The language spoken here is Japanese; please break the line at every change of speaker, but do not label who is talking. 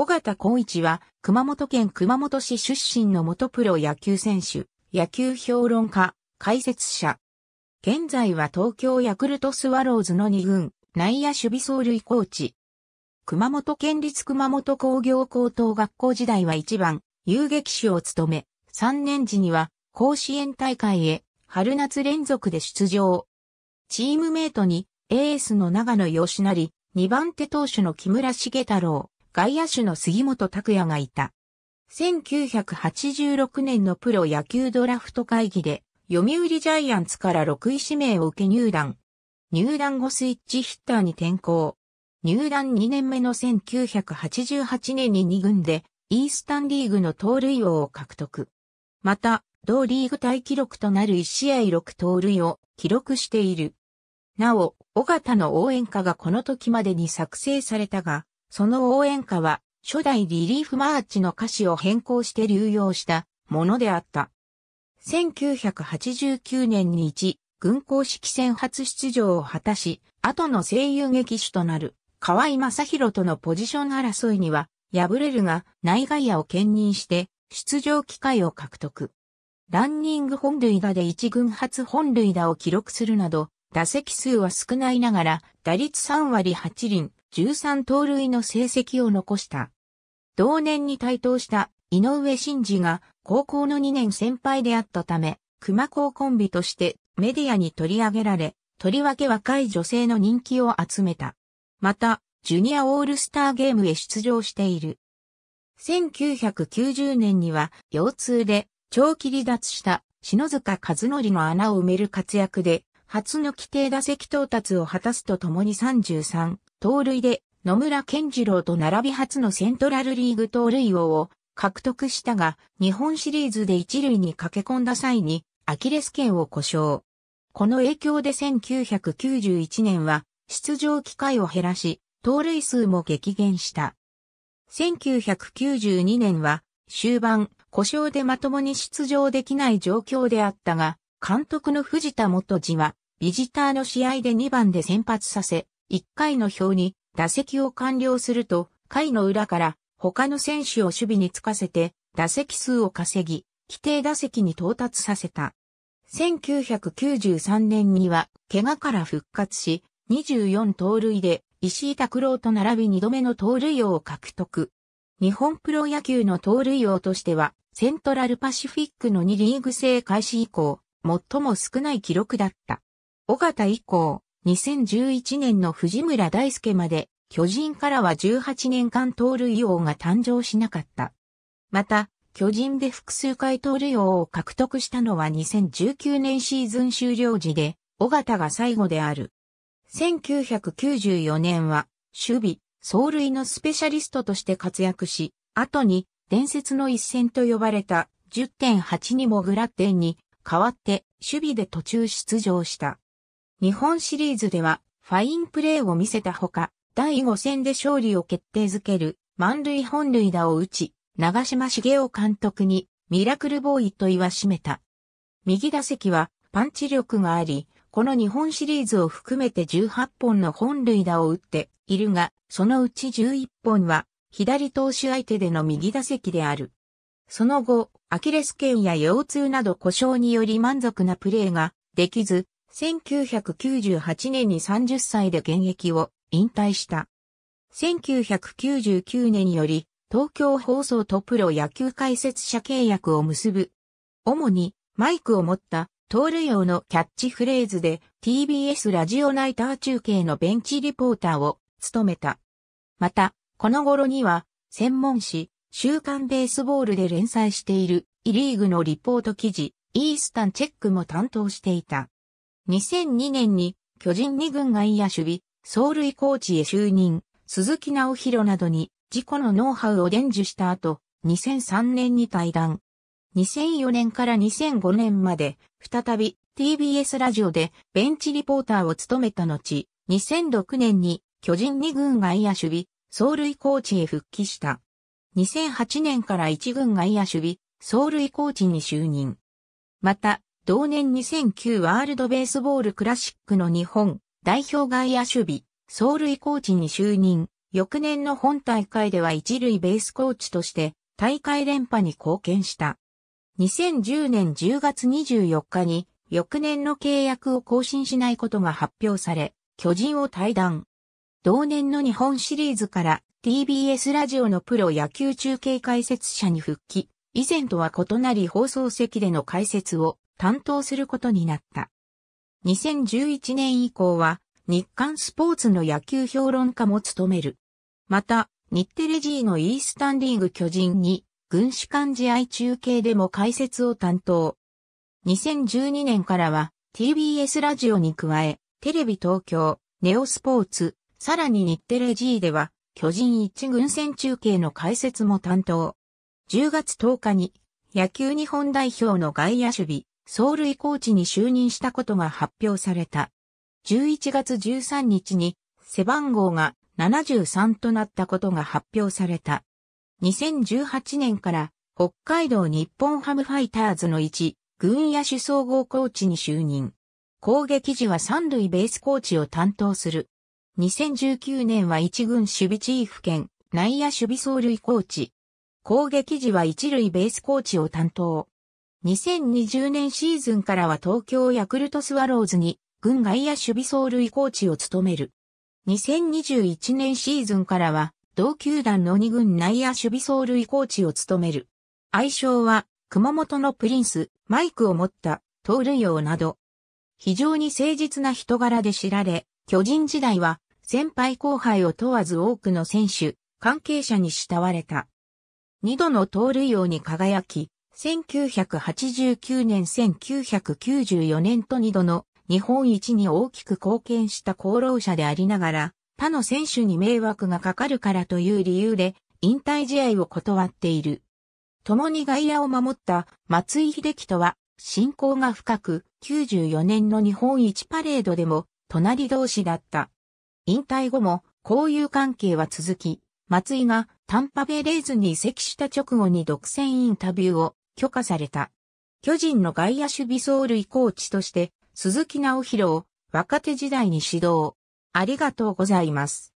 小形光一は、熊本県熊本市出身の元プロ野球選手、野球評論家、解説者。現在は東京ヤクルトスワローズの2軍、内野守備走塁コーチ。熊本県立熊本工業高等学校時代は1番、遊撃手を務め、3年時には、甲子園大会へ、春夏連続で出場。チームメイトに、エースの長野義成、2番手投手の木村茂太郎、外野手の杉本拓也がいた。1986年のプロ野球ドラフト会議で、読売ジャイアンツから6位指名を受け入団。入団後スイッチヒッターに転向。入団2年目の1988年に2軍で、イースタンリーグの盗塁王を獲得。また、同リーグ大記録となる1試合6盗塁を記録している。なお、尾形の応援歌がこの時までに作成されたが、その応援歌は、初代リリーフマーチの歌詞を変更して流用したものであった。1989年に一、軍港式戦初出場を果たし、後の声優劇手となる河合正宏とのポジション争いには敗れるが内外野を兼任して出場機会を獲得。ランニング本塁打で一軍初本塁打を記録するなど、打席数は少ないながら打率3割8輪、13盗塁の成績を残した。同年に台頭した井上真嗣が高校の2年先輩であったため、熊高コンビとしてメディアに取り上げられ、とりわけ若い女性の人気を集めた。また、ジュニアオールスターゲームへ出場している。1990年には腰痛で長期離脱した篠塚和則の穴を埋める活躍で初の規定打席到達を果たすとともに33盗塁で野村健次郎と並び初のセントラルリーグ盗塁王を獲得したが、日本シリーズで一塁に駆け込んだ際にアキレス腱を故障。この影響で1991年は出場機会を減らし、盗塁数も激減した。1992年は終盤、故障でまともに出場できない状況であったが、監督の藤田元次は、ビジターの試合で2番で先発させ、1回の表に打席を完了すると、回の裏から他の選手を守備につかせて打席数を稼ぎ、規定打席に到達させた。1993年には怪我から復活し、24盗塁で石井拓郎と並び2度目の盗塁王を獲得。日本プロ野球の盗塁王としては、セントラルパシフィックの2リーグ制開始以降、最も少ない記録だった。尾形以降、2011年の藤村大輔まで、巨人からは18年間盗塁王が誕生しなかった。また、巨人で複数回盗塁王を獲得したのは2019年シーズン終了時で、尾形が最後である。1994年は、守備、走塁のスペシャリストとして活躍し、後に、伝説の一戦と呼ばれた10.8にもグラッテンに、代わって守備で途中出場した。日本シリーズではファインプレーを見せたほか、第5戦で勝利を決定づける満塁本塁打を打ち、長島茂雄監督にミラクルボーイと言わしめた。右打席はパンチ力があり、この日本シリーズを含めて18本の本塁打を打っているが、そのうち11本は左投手相手での右打席である。その後、アキレス腱や腰痛など故障により満足なプレーができず、1998年に30歳で現役を引退した。1999年により、東京放送とプロ野球解説者契約を結ぶ。主に、マイクを持った、盗塁用のキャッチフレーズで、TBS ラジオナイター中継のベンチリポーターを務めた。また、この頃には、専門誌、週刊ベースボールで連載している、イリーグのリポート記事、イースタンチェックも担当していた。2002年に巨人2軍外野守備、走塁コーチへ就任、鈴木直弘などに自己のノウハウを伝授した後、2003年に対談。2004年から2005年まで、再び TBS ラジオでベンチリポーターを務めた後、2006年に巨人2軍外野守備、走塁コーチへ復帰した。2008年から1軍外野守備、走塁コーチに就任。また、同年2009ワールドベースボールクラシックの日本代表外野守備、走塁コーチに就任。翌年の本大会では一塁ベースコーチとして大会連覇に貢献した。2010年10月24日に翌年の契約を更新しないことが発表され、巨人を退団。同年の日本シリーズから TBS ラジオのプロ野球中継解説者に復帰、以前とは異なり放送席での解説を担当することになった。2011年以降は日刊スポーツの野球評論家も務める。また、日テレ G のイースタンリーグ巨人に軍師間試合中継でも解説を担当。2012年からは TBS ラジオに加え、テレビ東京、ネオスポーツ、さらに日テレ G では巨人一軍戦中継の解説も担当。10月10日に野球日本代表の外野守備、走塁コーチに就任したことが発表された。11月13日に背番号が73となったことが発表された。2018年から北海道日本ハムファイターズの1軍野手総合コーチに就任。攻撃時は三塁ベースコーチを担当する。2019年は一軍守備チーフ兼内野守備走塁コーチ。攻撃時は一塁ベースコーチを担当。2020年シーズンからは東京ヤクルトスワローズに軍外野守備走塁コーチを務める。2021年シーズンからは同球団の2軍内野守備走塁コーチを務める。愛称は熊本のプリンス、マイクを持った盗塁王など、非常に誠実な人柄で知られ、巨人時代は先輩後輩を問わず多くの選手、関係者に慕われた。二度の盗塁王に輝き、1989年1994年と二度の日本一に大きく貢献した功労者でありながら、他の選手に迷惑がかかるからという理由で、引退試合を断っている。共に外野を守った松井秀樹とは、親交が深く、94年の日本一パレードでも、隣同士だった。引退後も、交友関係は続き、松井がタンパベレーズに移籍した直後に独占インタビューを許可された。巨人の外野守備走塁コーチとして、鈴木直弘を若手時代に指導。ありがとうございます。